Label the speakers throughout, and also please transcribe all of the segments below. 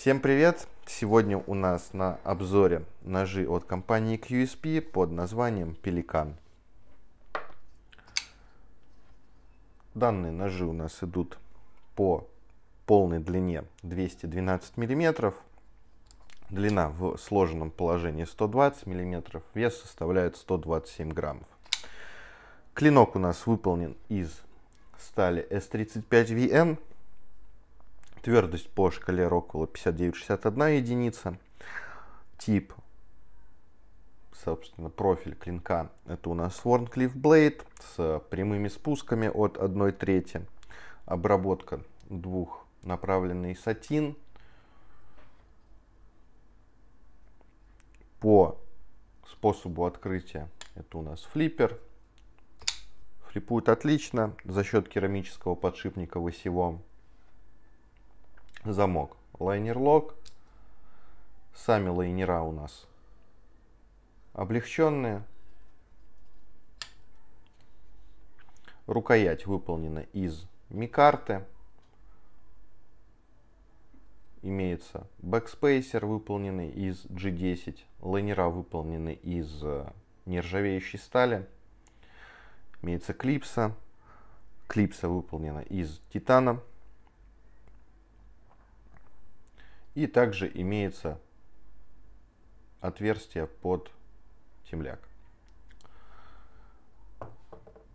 Speaker 1: Всем привет! Сегодня у нас на обзоре ножи от компании QSP под названием Пеликан. Данные ножи у нас идут по полной длине 212 мм. Длина в сложенном положении 120 мм, вес составляет 127 граммов. Клинок у нас выполнен из стали S35VN Твердость по шкале Роккола 59-61 единица. Тип, собственно, профиль клинка это у нас Sworncliffe Blade с прямыми спусками от 1 трети. Обработка двух направленный сатин. По способу открытия это у нас флиппер. Флипует отлично за счет керамического подшипника в осевом замок. лайнер лог Сами лайнера у нас облегченные. Рукоять выполнена из микарты. Имеется бэкспейсер, выполненный из G10. Лайнера выполнены из э, нержавеющей стали. Имеется клипса. Клипса выполнена из титана. И также имеется отверстие под темляк.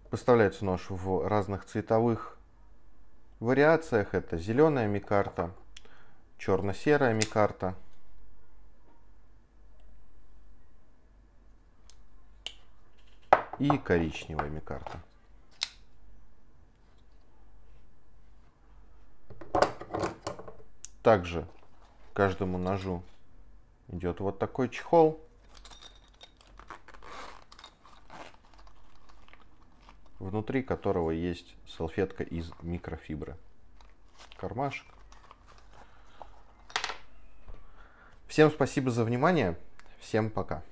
Speaker 1: Поставляется нож в разных цветовых вариациях. Это зеленая микарта, черно-серая микарта. И коричневая микарта. Также к каждому ножу идет вот такой чехол. внутри которого есть салфетка из микрофибры. Кармашек. Всем спасибо за внимание. Всем пока.